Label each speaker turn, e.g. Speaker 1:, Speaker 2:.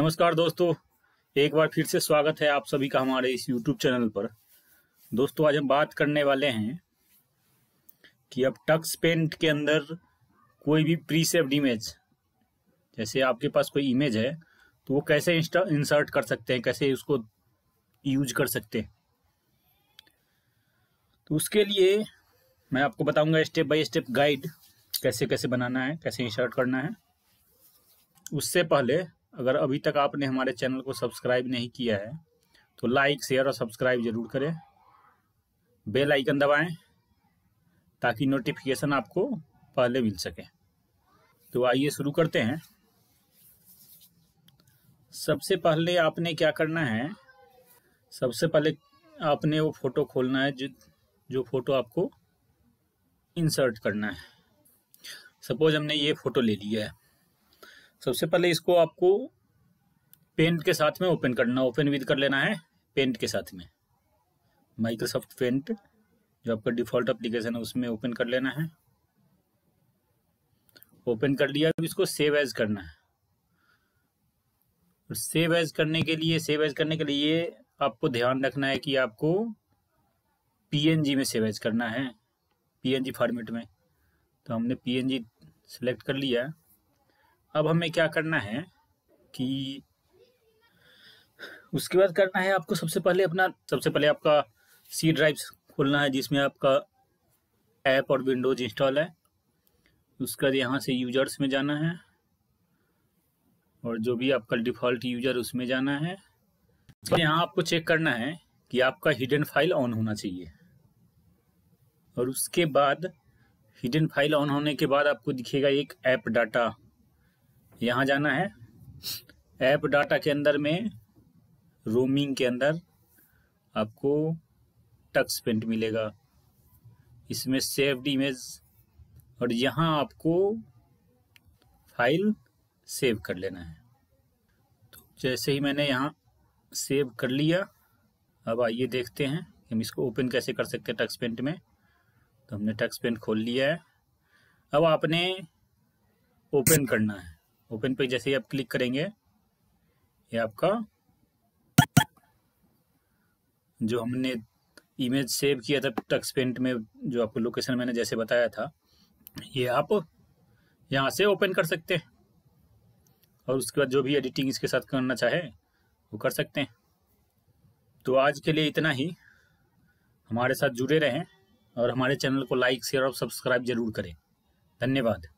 Speaker 1: नमस्कार दोस्तों एक बार फिर से स्वागत है आप सभी का हमारे इस YouTube चैनल पर दोस्तों आज हम बात करने वाले हैं कि अब टक्स पेंट के अंदर कोई भी प्री सेव्ड इमेज जैसे आपके पास कोई इमेज है तो वो कैसे इंसर्ट कर सकते हैं कैसे उसको यूज कर सकते हैं तो उसके लिए मैं आपको बताऊंगा स्टेप बाय स्टेप गाइड कैसे कैसे बनाना है कैसे इंसर्ट करना है उससे पहले अगर अभी तक आपने हमारे चैनल को सब्सक्राइब नहीं किया है तो लाइक शेयर और सब्सक्राइब जरूर करें बेल आइकन दबाएं ताकि नोटिफिकेशन आपको पहले मिल सके तो आइए शुरू करते हैं सबसे पहले आपने क्या करना है सबसे पहले आपने वो फ़ोटो खोलना है जो जो फ़ोटो आपको इंसर्ट करना है सपोज हमने ये फ़ोटो ले लिया है सबसे पहले इसको आपको पेंट के साथ में ओपन करना ओपन विद कर लेना है पेंट के साथ में माइक्रोसॉफ्ट पेंट जो आपका डिफॉल्ट एप्लीकेशन है उसमें ओपन कर लेना है ओपन कर लिया अब इसको सेव एज करना है और सेव एज करने के लिए सेव एज करने के लिए आपको ध्यान रखना है कि आपको पीएनजी में सेव एज करना है पीएनजी फॉर्मेट में तो हमने पीएनजी सेलेक्ट कर लिया अब हमें क्या करना है कि उसके बाद करना है आपको सबसे पहले अपना सबसे पहले आपका सी ड्राइव खोलना है जिसमें आपका ऐप और विंडोज इंस्टॉल है उसके बाद यहाँ से यूजर्स में जाना है और जो भी आपका डिफ़ॉल्ट यूजर उसमें जाना है तो यहाँ आपको चेक करना है कि आपका हिडन फाइल ऑन होना चाहिए और उसके बाद हिडन फाइल ऑन होने के बाद आपको दिखेगा एक ऐप डाटा यहाँ जाना है ऐप डाटा के अंदर में रोमिंग के अंदर आपको टक्स पेंट मिलेगा इसमें सेव्ड इमेज और यहाँ आपको फाइल सेव कर लेना है तो जैसे ही मैंने यहाँ सेव कर लिया अब आइए देखते हैं कि हम इसको ओपन कैसे कर सकते हैं टक्स पेंट में तो हमने टक्स पेंट खोल लिया है अब आपने ओपन करना है ओपन पे जैसे ही आप क्लिक करेंगे ये आपका जो हमने इमेज सेव किया था टक्स पेंट में जो आपको लोकेशन मैंने जैसे बताया था ये आप यहाँ से ओपन कर सकते हैं और उसके बाद जो भी एडिटिंग इसके साथ करना चाहे वो कर सकते हैं तो आज के लिए इतना ही हमारे साथ जुड़े रहें और हमारे चैनल को लाइक शेयर और सब्सक्राइब जरूर करें धन्यवाद